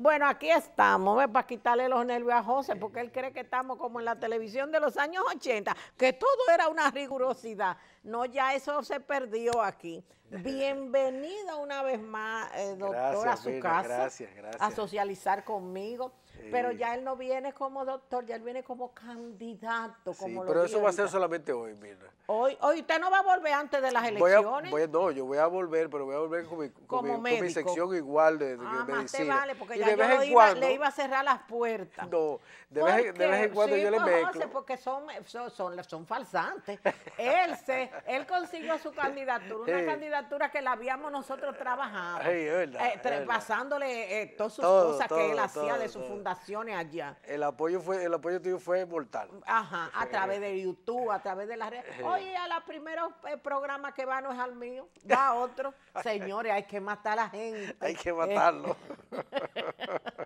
Bueno, aquí estamos, para quitarle los nervios a José, porque él cree que estamos como en la televisión de los años 80, que todo era una rigurosidad. No, ya eso se perdió aquí. Bienvenida una vez más, eh, doctor, a su casa, a socializar conmigo. Pero ya él no viene como doctor, ya él viene como candidato. Como sí, pero eso va a ser solamente hoy, mira. Hoy, hoy usted no va a volver antes de las elecciones. Voy no, yo voy a volver, pero voy a volver con mi, mi, sección igual de, de ah, medicina. vale, porque y ya de en le iba a cerrar las puertas. No, de, vez, de vez, en cuando yo le mezclo. porque son, son, son, son falsantes. él, se, él consiguió su candidatura, una candidatura que la habíamos nosotros trabajado, hey, eh, eh, todas sus cosas que él hacía de su fundación allá. El apoyo fue, el apoyo tuyo fue mortal. Ajá, a través de YouTube, a través de las redes. Oye, a los primeros eh, programas que van no es al mío, va otro. Señores, hay que matar a la gente. Hay que matarlo. Eh.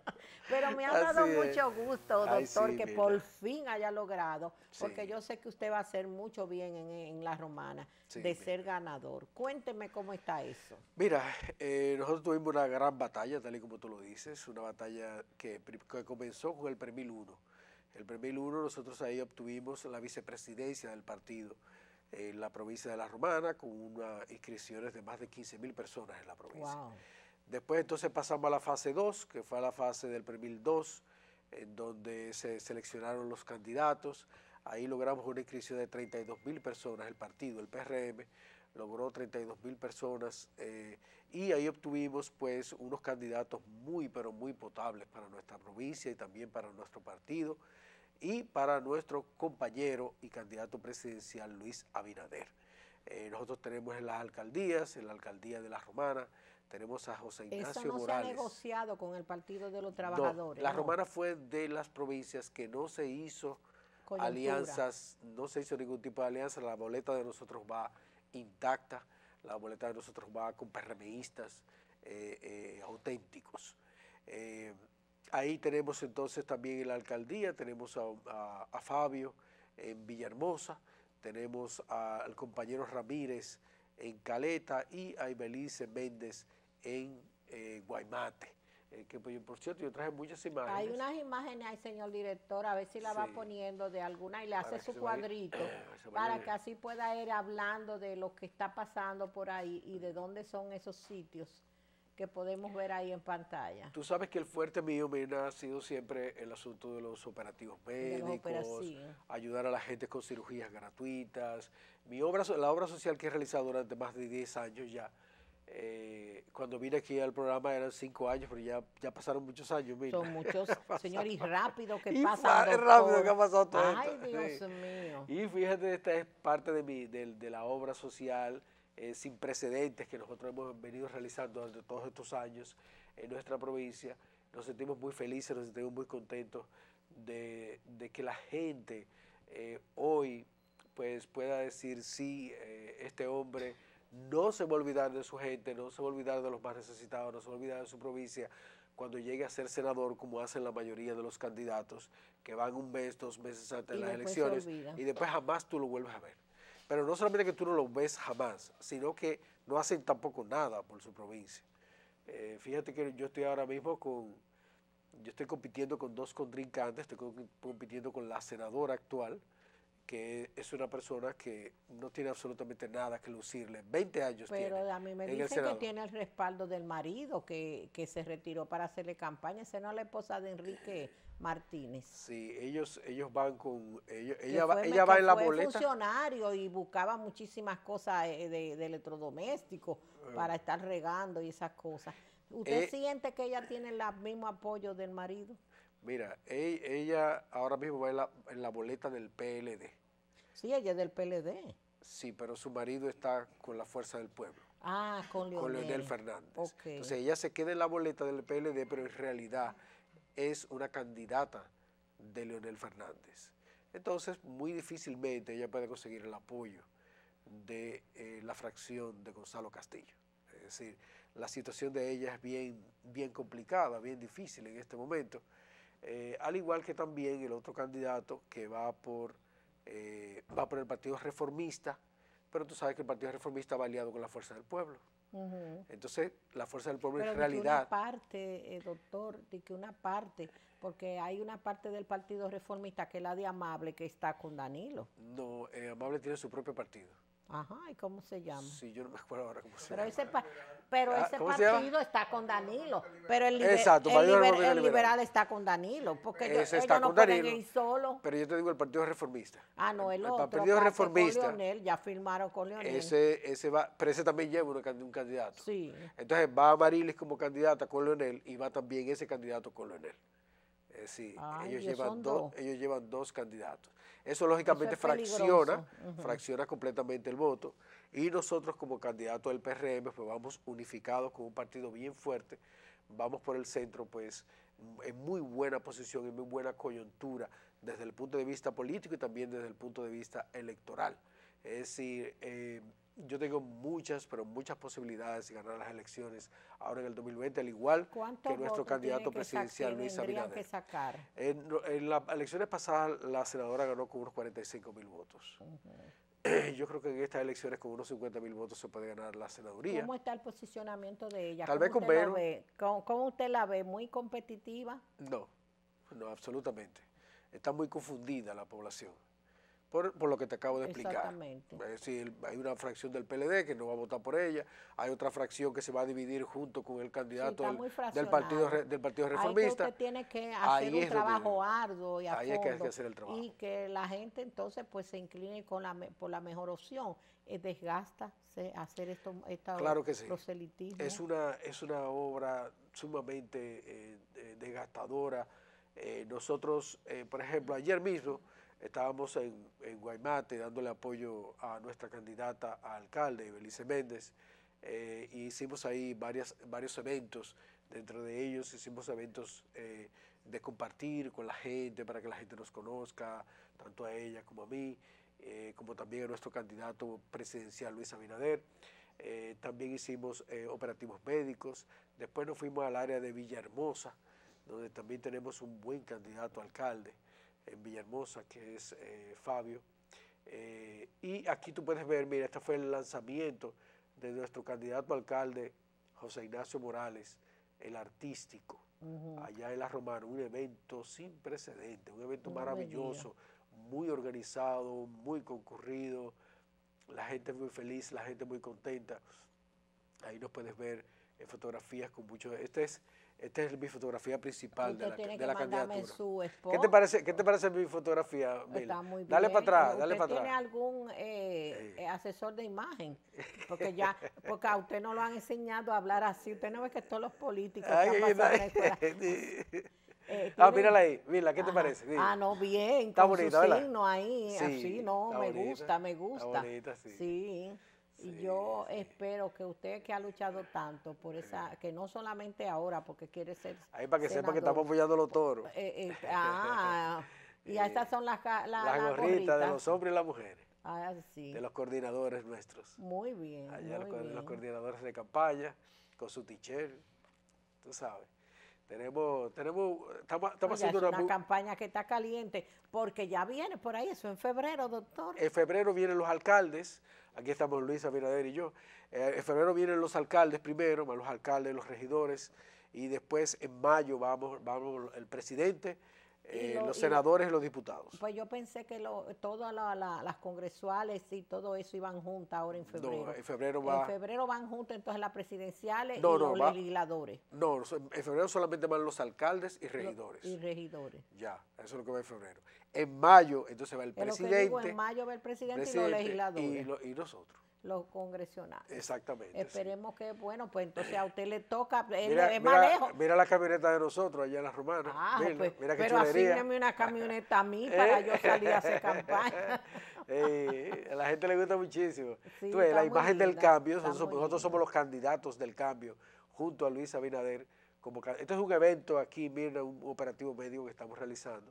Pero me ha dado mucho gusto, doctor, que por fin haya logrado, porque yo sé que usted va a hacer mucho bien en, La Romana de ser ganador. Cuénteme cómo está eso. Mira, eh, nosotros tuvimos una gran batalla, tal y como tú lo dices, una batalla que, comenzó con el Premio 1. El Premio 1 nosotros ahí obtuvimos la vicepresidencia del partido en la provincia de La Romana, con unas inscripciones de más de 15 mil personas en la provincia. Después entonces pasamos a la fase 2, que fue la fase del premio 2, en donde se seleccionaron los candidatos. Ahí logramos una inscripción de 32 mil personas, el partido, el PRM, logró 32 mil personas eh, y ahí obtuvimos pues unos candidatos muy pero muy potables para nuestra provincia y también para nuestro partido y para nuestro compañero y candidato presidencial Luis Abinader. Eh, nosotros tenemos en las alcaldías, en la alcaldía de La Romana, tenemos a José Ignacio Eso no se ha negociado con el Partido de los Trabajadores. la Romana fue de las provincias que no se hizo alianzas, no se hizo ningún tipo de alianza. La boleta de nosotros va intacta, la boleta de nosotros va con perremeístas eh, eh, auténticos. Eh, ahí tenemos entonces también la alcaldía, tenemos a, Fabio en Villahermosa, tenemos al compañero Ramírez en Caleta y a Ibelice Méndez en eh, Guaymate. Eh, que pues, por cierto yo traje muchas imágenes. Hay unas imágenes ahí, señor director, a ver si la va poniendo de alguna y le hace su cuadrito para que así pueda ir hablando de lo que está pasando por ahí y de dónde son esos sitios que podemos ver ahí en pantalla. Tú sabes que el fuerte mío, Mirna, ha sido siempre el asunto de los operativos médicos, ¿eh? ayudar a la gente con cirugías gratuitas. Mi obra, la obra social que he realizado durante más de 10 años ya, eh, cuando vine aquí al programa eran cinco años, pero ya, ya pasaron muchos años. Son muchos, señor, y rápido que pasa. Y rápido que ha pasado todo. Ay, Dios mío. Y fíjate, esta es parte de, mi, la obra social eh, sin precedentes que nosotros hemos venido realizando durante todos estos años en nuestra provincia. Nos sentimos muy felices, nos sentimos muy contentos de, que la gente eh, hoy pues pueda decir, sí, este hombre no se va a olvidar de su gente, no se va a olvidar de los más necesitados, no se va a olvidar de su provincia cuando llegue a ser senador, como hacen la mayoría de los candidatos, que van un mes, dos meses antes de las elecciones, y después jamás tú lo vuelves a ver. Pero no solamente que tú no lo ves jamás, sino que no hacen tampoco nada por su provincia. Eh, fíjate que yo estoy ahora mismo con, yo estoy compitiendo con dos contrincantes, estoy compitiendo con la senadora actual, que es una persona que no tiene absolutamente nada que lucirle. 20 años Pero tiene. Pero a mí me dicen que tiene el respaldo del marido que, se retiró para hacerle campaña, ese no es la esposa de Enrique Martínez. Sí, ellos ellos van con ella va, ella va en la fue funcionario y buscaba muchísimas cosas eh, de, electrodomésticos eh. para estar regando y esas cosas. ¿Usted eh. siente que ella tiene el mismo apoyo del marido? Mira, ella ahora mismo va en la, boleta del PLD. Sí, ella es del PLD. Sí, pero su marido está con la fuerza del pueblo. Ah, con Leonel. Con Leonel Fernández. Entonces ella se queda en la boleta del PLD, pero en realidad es una candidata de Leonel Fernández. Entonces, muy difícilmente ella puede conseguir el apoyo de eh, la fracción de Gonzalo Castillo. Es decir, la situación de ella es bien, bien complicada, bien difícil en este momento. Eh, al igual que también el otro candidato que va por, eh, va por el Partido Reformista, pero tú sabes que el Partido Reformista va aliado con la Fuerza del Pueblo. Entonces, la Fuerza del Pueblo pero es realidad. una parte, eh, doctor, de que una parte, porque hay una parte del Partido Reformista que es la de Amable, que está con Danilo. No, Amable tiene su propio partido. Ajá, ¿y cómo se llama? Sí, yo no me acuerdo ahora cómo se pero llama pero ah, ese este partido está con Danilo. Pero el, Exacto, el, liberal. está con Danilo, porque ellos, no pueden Danilo, solo. Pero yo te digo, el Partido Reformista. Ah, no, el, otro. Partido Reformista. Con ya firmaron con Leonel. Ese, ese va, pero ese también lleva un, candidato. Sí. Entonces va a Marilis como candidata con Leonel y va también ese candidato con Leonel. Es dos, ellos llevan dos candidatos. Eso lógicamente fracciona, fracciona completamente el voto. Y nosotros como candidato del PRM, pues vamos unificados con un partido bien fuerte, vamos por el centro, pues en muy buena posición, en muy buena coyuntura, desde el punto de vista político y también desde el punto de vista electoral. Es decir, eh, yo tengo muchas, pero muchas posibilidades de ganar las elecciones ahora en el 2020, al igual que nuestro candidato presidencial Luis Abinader. Que sacar? En, las elecciones pasadas la senadora ganó con unos 45 mil votos. Yo creo que en estas elecciones con unos 50 mil votos se puede ganar la senaduría. ¿Cómo está el posicionamiento de ella? Tal vez con menos. ¿Cómo usted la ve? ¿Muy competitiva? No, no, absolutamente. Está muy confundida la población. Por, lo que te acabo de explicar. Exactamente. decir, eh, hay una fracción del PLD que no va a votar por ella, hay otra fracción que se va a dividir junto con el candidato del, partido del partido reformista. Ahí que tiene que hacer un trabajo arduo y a que hacer el trabajo. Y que la gente entonces pues se incline con la, por la mejor opción. ¿Es eh, desgasta hacer esto, esta claro que sí. Es una, es una obra sumamente eh, desgastadora. nosotros, por ejemplo, ayer mismo Estábamos en, Guaymate dándole apoyo a nuestra candidata a alcalde, Belice Méndez, e hicimos ahí varias, varios eventos. Dentro de ellos hicimos eventos eh, de compartir con la gente para que la gente nos conozca, tanto a ella como a mí, eh, como también a nuestro candidato presidencial Luis Abinader. también hicimos operativos médicos. Después nos fuimos al área de Villahermosa, donde también tenemos un buen candidato a alcalde en Villahermosa, que es eh, Fabio. Eh, y aquí tú puedes ver, mira, este fue el lanzamiento de nuestro candidato alcalde, José Ignacio Morales, el artístico, allá en La Romana, un evento sin precedente un evento maravilloso, muy organizado, muy concurrido, la gente muy feliz, la gente muy contenta. Ahí nos puedes ver en fotografías con muchos... Este es esta es mi fotografía principal de la, tiene que Su ¿Qué te parece, qué te parece mi fotografía, Dale para atrás, dale para atrás. ¿Tiene algún eh, eh, asesor de imagen? Porque ya, porque a usted no lo han enseñado a hablar así. Usted no ve que todos los políticos ay, están pasando pues, eh, ah, mírala ahí, Mila, ¿qué te parece? Ah, no, bien, está con ¿verdad? su signo ahí, así, no, me gusta, me gusta. Está bonita, sí. sí y yo espero que usted que ha luchado tanto por esa, que no solamente ahora, porque quiere ser. Ahí para que sepa que estamos apoyando los toros. Eh, eh, ah, y estas son las, las gorritas de los hombres y las mujeres. Ah, sí. De los coordinadores nuestros. Muy bien. Allá los, los coordinadores de campaña, con su tichel, tú sabes. Tenemos, tenemos, estamos, estamos haciendo una, campaña que está caliente, porque ya viene por ahí, eso en febrero, doctor. En febrero vienen los alcaldes, aquí estamos Luisa, Abinader y yo, eh, en febrero vienen los alcaldes primero, los alcaldes, los regidores, y después en mayo vamos, vamos el presidente, eh, los senadores y los diputados. Pues yo pensé que lo, todas las congresuales y todo eso iban juntas ahora en febrero. en febrero febrero van juntas entonces las presidenciales y los legisladores. No, en febrero solamente van los alcaldes y regidores. y regidores. Ya, eso es lo que va en febrero. En mayo entonces va el presidente. en mayo va el presidente, y los legisladores. y nosotros los congresionales. Exactamente. Esperemos que, bueno, pues entonces a usted le toca, mira, es más lejos. Mira la camioneta de nosotros allá en las romanas. Ah, mira, pues, pero una camioneta a mí para yo salir a hacer campaña. a la gente le gusta muchísimo. Tú ves, la imagen del cambio, nosotros, somos los candidatos del cambio, junto a Luis Abinader. Como, esto es un evento aquí, mira, un operativo médico que estamos realizando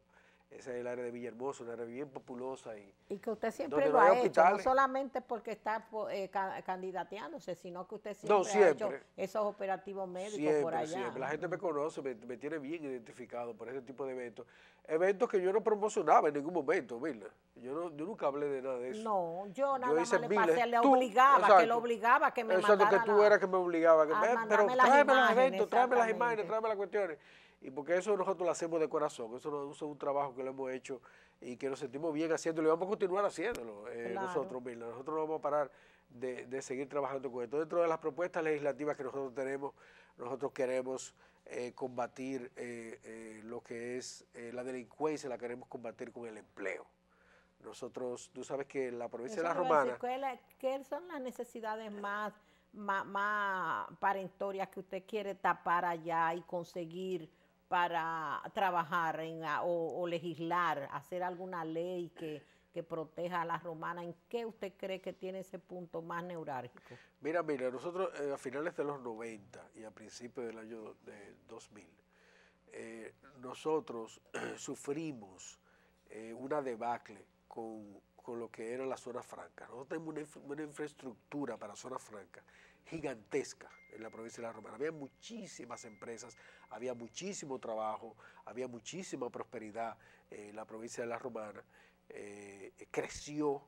ese es el área de Villahermosa, una área bien populosa. Y, y que usted siempre lo no ha hecho, no solamente porque está eh, candidateándose, sino que usted siempre, ha hecho esos operativos médicos por allá. Siempre. La gente me conoce, me, tiene bien identificado por ese tipo de eventos. Eventos que yo no promocionaba en ningún momento, Mirna. Yo, no, yo nunca hablé de nada de eso. No, yo nada más le pasé, le obligaba, que lo obligaba, que me Exacto, que tú que me obligaba. Que pero tráeme los eventos, tráeme las imágenes, tráeme las cuestiones y porque eso nosotros lo hacemos de corazón, eso, es un trabajo que lo hemos hecho y que nos sentimos bien haciéndolo y vamos a continuar haciéndolo eh, nosotros mismos, nosotros no vamos a parar de, seguir trabajando con esto. Dentro de las propuestas legislativas que nosotros tenemos, nosotros queremos eh, combatir eh, lo que es la delincuencia, la queremos combatir con el empleo. Nosotros, tú sabes que la provincia de La Romana... ¿Qué son las necesidades más, más, más parentorias que usted quiere tapar allá y conseguir para trabajar o, legislar, hacer alguna ley que, proteja a las romanas? ¿En qué usted cree que tiene ese punto más neurálgico? Mira, mira, nosotros eh, a finales de los 90 y a principios del año de 2000, eh, nosotros sufrimos eh, una debacle con, lo que era la zona franca. Nosotros tenemos una, una infraestructura para zona franca gigantesca en la provincia de La Romana. Había muchísimas empresas, había muchísimo trabajo, había muchísima prosperidad en la provincia de La Romana. Eh, creció,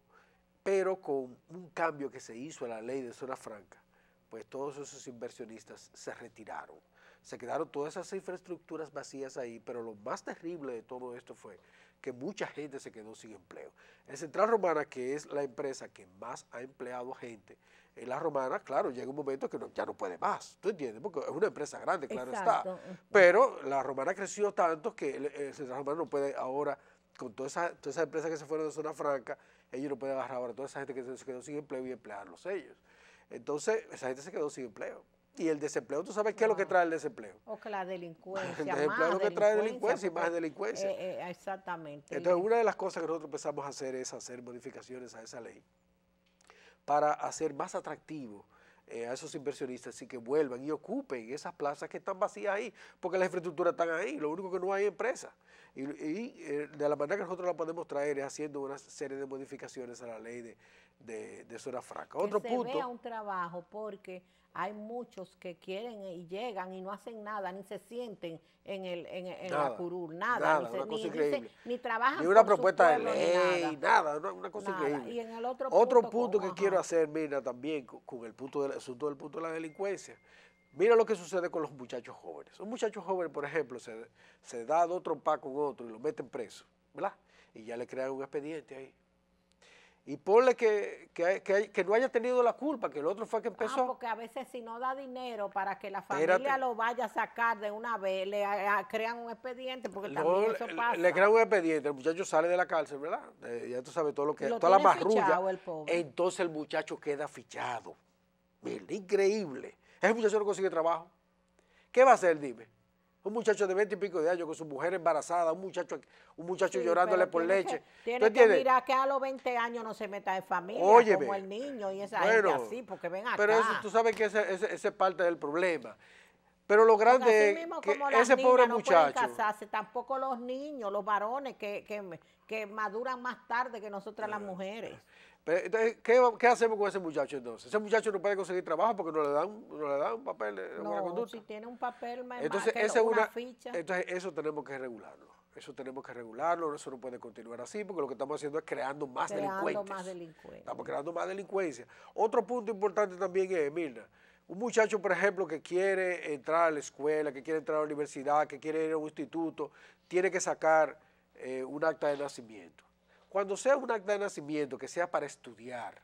pero con un cambio que se hizo a la ley de zona franca, pues todos esos inversionistas se retiraron. Se quedaron todas esas infraestructuras vacías ahí, pero lo más terrible de todo esto fue que mucha gente se quedó sin empleo. El Central Romana, que es la empresa que más ha empleado gente, en la Romana, claro, llega un momento que ya no puede más, ¿tú entiendes? Porque es una empresa grande, claro está. Pero la Romana creció tanto que el, eh, Central Romana no puede ahora, con todas esas toda esa empresa que se fueron de zona franca, ellos no pueden agarrar ahora toda esa gente que se quedó sin empleo y emplearlos ellos. Entonces, esa gente se quedó sin empleo. Y el desempleo, ¿tú sabes qué es lo que trae el desempleo? O que la delincuencia. El desempleo es lo que trae delincuencia eh, eh, y más delincuencia. exactamente. Entonces, una de las cosas que nosotros empezamos a hacer es hacer modificaciones a esa ley para hacer más atractivo eh, a esos inversionistas y que vuelvan y ocupen esas plazas que están vacías ahí, porque las infraestructuras están ahí, lo único que no hay empresa Y, y de la manera que nosotros la podemos traer es haciendo una serie de modificaciones a la ley de, de, de franca Otro que se punto. Vea un trabajo porque hay muchos que quieren y llegan y no hacen nada, ni se sienten en, el, en, la curul, nada, ni, una cosa Ni, trabajan. Ni una propuesta de ley, nada, una, cosa increíble. otro, otro punto, que quiero hacer, mira, también con, el punto del asunto del punto de la delincuencia. Mira lo que sucede con los muchachos jóvenes. Un muchacho joven, por ejemplo, se, se da otro pa con otro y lo meten preso, ¿verdad? Y ya le crean un expediente ahí. Y ponle que, no haya tenido la culpa, que el otro fue que ah, empezó. Ah, porque a veces si no da dinero para que la familia lo vaya a sacar de una vez, le crean un expediente, porque también eso pasa. Le, crean un expediente, el muchacho sale de la cárcel, ¿verdad? Eh, ya tú sabes todo lo que toda la marrulla. Entonces el muchacho queda fichado. Mira, increíble. Ese muchacho no consigue trabajo. ¿Qué va a hacer, dime? un muchacho de veinte y pico de años con su mujer embarazada, un muchacho un muchacho llorándole por leche. Que, tiene que mirar que a los 20 años no se meta de familia como el niño y esa gente así, porque ven acá. Pero eso, tú sabes que ese, ese, ese es parte del problema. Pero lo grande que ese pobre no muchacho. Casarse, tampoco los niños, los varones que, que, que maduran más tarde que nosotras las mujeres. Entonces, ¿qué, hacemos con ese muchacho entonces? Ese muchacho no puede conseguir trabajo porque no le dan, no le dan un papel de eh, no, buena conducta. si tiene un papel, entonces, una, ficha. Entonces, eso tenemos que regularlo. Eso tenemos que regularlo, eso no puede continuar así porque lo que estamos haciendo es creando más creando Estamos creando más delincuencia. Otro punto importante también es, Mirna, un muchacho, por ejemplo, que quiere entrar a la escuela, que quiere entrar a la universidad, que quiere ir a un instituto, tiene que sacar eh, un acta de nacimiento. Cuando sea un acta de nacimiento que sea para estudiar,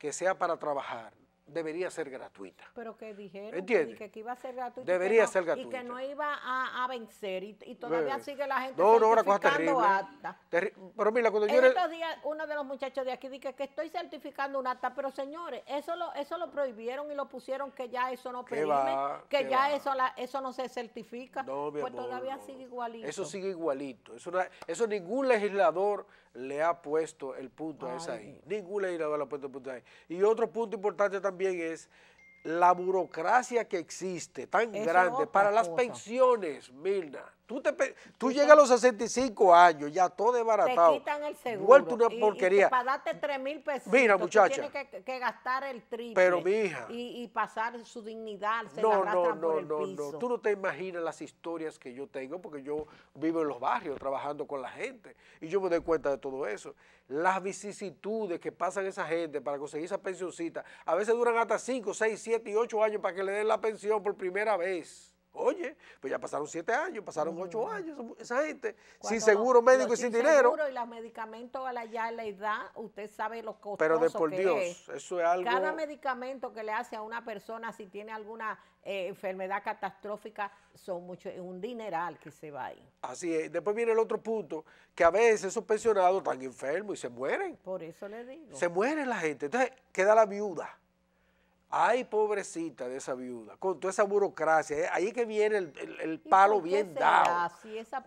que sea para trabajar, debería ser gratuita. Pero que dijeron Que, iba a ser gratuita. Debería ser gratuita. Y que no iba a, vencer y, todavía eh. sigue la gente no, no, una cosa terrible, acta. pero mira, cuando en yo... estos días uno de los muchachos de aquí dice que estoy certificando un acta, pero señores, eso lo, eso lo prohibieron y lo pusieron que ya eso no permite, que ya eso eso no se certifica. No, mi pues todavía sigue igualito. Eso sigue igualito. eso ningún legislador le ha puesto el punto a esa ahí. Ningún legislador le ha puesto el punto ahí. Y otro punto importante también es la burocracia que existe, tan grande, para las pensiones, Mirna. Tú, te, tú llegas a los 65 años, ya todo desbaratado, Te quitan el seguro. Vuelto una porquería. para darte 3 mil pesos. Mira, muchacha. Tú tienes que, gastar el triple. Pero, Y, pasar su dignidad. Se no, no, no, no, no. Tú no te imaginas las historias que yo tengo, porque yo vivo en los barrios trabajando con la gente. Y yo me doy cuenta de todo eso. Las vicisitudes que pasan esa gente para conseguir esa pensioncita. A veces duran hasta 5, 6, 7 y 8 años para que le den la pensión por primera vez. Oye, pues ya pasaron siete años, pasaron ocho años, esa gente, sin seguro médico y sin, dinero. Seguro y los medicamentos a la ya la edad, usted sabe los costos. Pero de por Dios, eso es algo. Cada medicamento que le hace a una persona si tiene alguna eh, enfermedad catastrófica son mucho, es un dineral que se va ahí. Así es. Después viene el otro punto, que a veces esos pensionados están enfermos y se mueren. Por eso le digo. Se muere la gente. Entonces queda la viuda Ay, pobrecita de esa viuda, con toda esa burocracia. Eh, ahí que viene el, palo bien dado.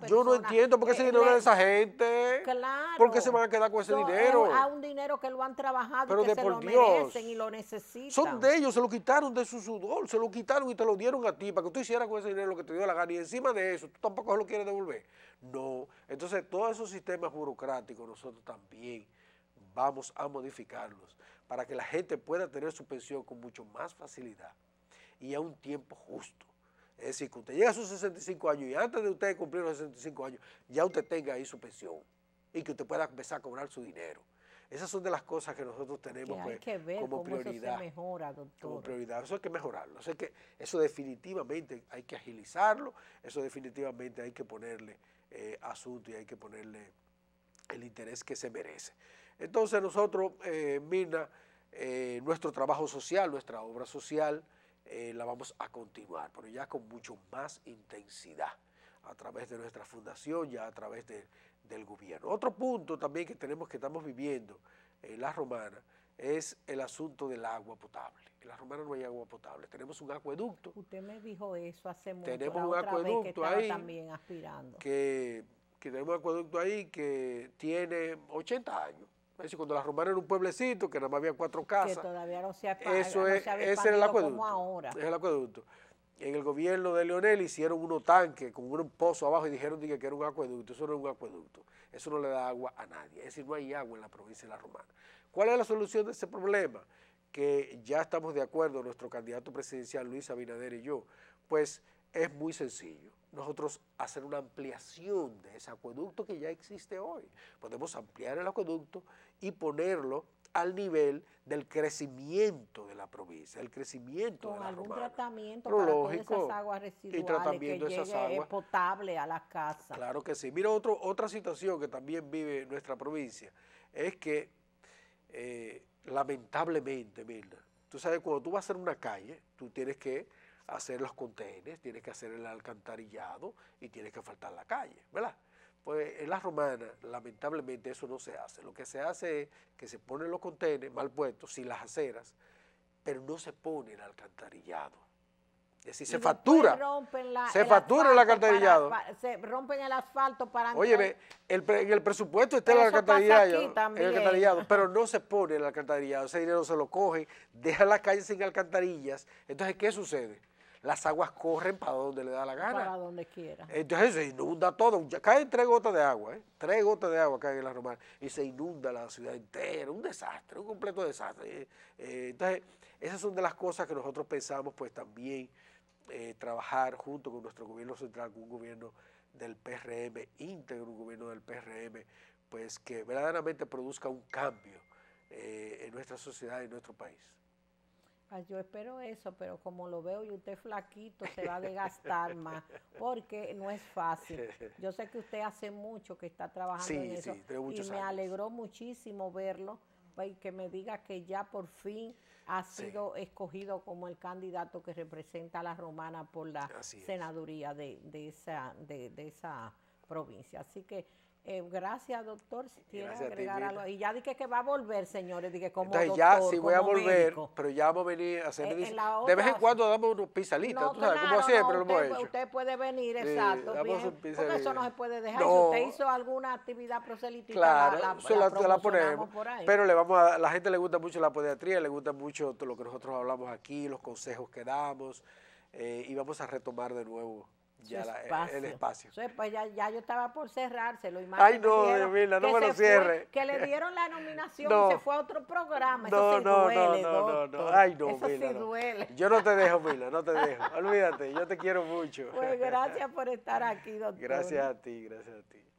Yo no entiendo por qué dinero es de esa gente. Claro. ¿Por qué se van a quedar con ese dinero? A un dinero que lo han trabajado y que se lo merecen y lo necesitan. Son de ellos, se lo quitaron de su sudor, se lo quitaron y te lo dieron a ti para que tú hicieras con ese dinero lo que te dio la gana. Y encima de eso, tú tampoco lo quieres devolver. No. Entonces, todos esos sistemas burocráticos nosotros también vamos a modificarlos para que la gente pueda tener su pensión con mucho más facilidad y a un tiempo justo. Es decir, que usted llega a sus 65 años y antes de usted cumplir los 65 años, ya usted tenga ahí su pensión y que usted pueda empezar a cobrar su dinero. Esas son de las cosas que nosotros tenemos que pues que ver como prioridad. Eso se mejora, doctor. como prioridad. Eso hay que mejorarlo. Eso, definitivamente hay que agilizarlo. Eso definitivamente hay que ponerle eh, asunto y hay que ponerle el interés que se merece. Entonces nosotros, eh, Mina, eh, nuestro trabajo social, nuestra obra social, eh, la vamos a continuar, pero ya con mucho más intensidad, a través de nuestra fundación, ya a través del gobierno. Otro punto también que tenemos, que estamos viviendo en La romanas es el asunto del agua potable. En La Romana no hay agua potable, tenemos un acueducto. Usted me dijo eso hace mucho. Tenemos un acueducto que ahí. También aspirando. que tenemos un acueducto ahí que tiene 80 años cuando la romana era un pueblecito que nada más había cuatro casas. Que todavía Eso era el acueducto. Es el acueducto. En el gobierno de Leonel hicieron unos tanque con un pozo abajo y dijeron que era un acueducto. Eso no es un acueducto. Eso no le da agua a nadie. Es decir, no hay agua en la provincia de la Romana. ¿Cuál es la solución de ese problema? Que ya estamos de acuerdo, nuestro candidato presidencial Luis Abinader y yo, pues es muy sencillo nosotros hacer una ampliación de ese acueducto que ya existe hoy. Podemos ampliar el acueducto y ponerlo al nivel del crecimiento de la provincia, el crecimiento de la Con algún tratamiento para lógico, esas aguas residuales y que potable a las casas. Claro que sí. Mira, otra situación que también vive nuestra provincia es que, eh, lamentablemente, mira, tú sabes, cuando tú vas a hacer una calle, tú tienes que hacer los contenes, tiene que hacer el alcantarillado y tiene que faltar la calle, ¿verdad? Pues en las romanas, lamentablemente, eso no se hace. Lo que se hace es que se ponen los contenedores mal puestos, sin las aceras, pero no se pone el alcantarillado. Es decir, se factura. se factura el alcantarillado. se rompen el asfalto para. Oye, el, en el presupuesto está el alcantarillado, el alcantarillado. Pero no se pone el alcantarillado. Ese dinero se lo coge, deja la calle sin alcantarillas. Entonces, ¿qué sucede? las aguas corren para donde le da la gana. Para donde quiera. Entonces se inunda todo. Caen tres gotas de agua, ¿eh? tres gotas de agua caen en la romana y se inunda la ciudad entera. Un desastre, un completo desastre. Eh, eh, entonces, esas son de las cosas que nosotros pensamos, pues también trabajar junto con nuestro gobierno central, con un gobierno del PRM, íntegro, un gobierno del PRM, pues que verdaderamente produzca un cambio en nuestra sociedad y en nuestro país. Ah, yo espero eso, pero como lo veo y usted flaquito, se va a desgastar más, porque no es fácil. Yo sé que usted hace mucho que está trabajando en eso y me alegró muchísimo verlo pues, y que me diga que ya por fin ha sido escogido como el candidato que representa a la romana por la senaduría de, de, esa, de esa provincia. Así que eh, gracias, doctor. Si agregar algo. Y ya dije que va a volver, señores. Dije, como Entonces, ya, sí voy a volver, pero ya vamos a venir a hacer eh, De vez en cuando damos unos pisalitas, como siempre usted, lo hemos hecho. Usted puede venir, exacto. eso no se puede dejar. Si usted hizo alguna actividad proselitista, claro, la, la, se la, ponemos. Pero le vamos a, la gente le gusta mucho la podiatría, le gusta mucho todo lo que nosotros hablamos aquí, los consejos que damos, eh, y vamos a retomar de nuevo ya el espacio. pues ya, ya, yo estaba por cerrárselo. Y más Ay, no, no me lo cierre. que le dieron la nominación y se fue a otro programa. No, no, no, no, no, Ay, no, Eso Mila, duele. Yo no te dejo, Mila, no te dejo. Olvídate, yo te quiero mucho. Pues gracias por estar aquí, doctor. Gracias a ti, gracias a ti.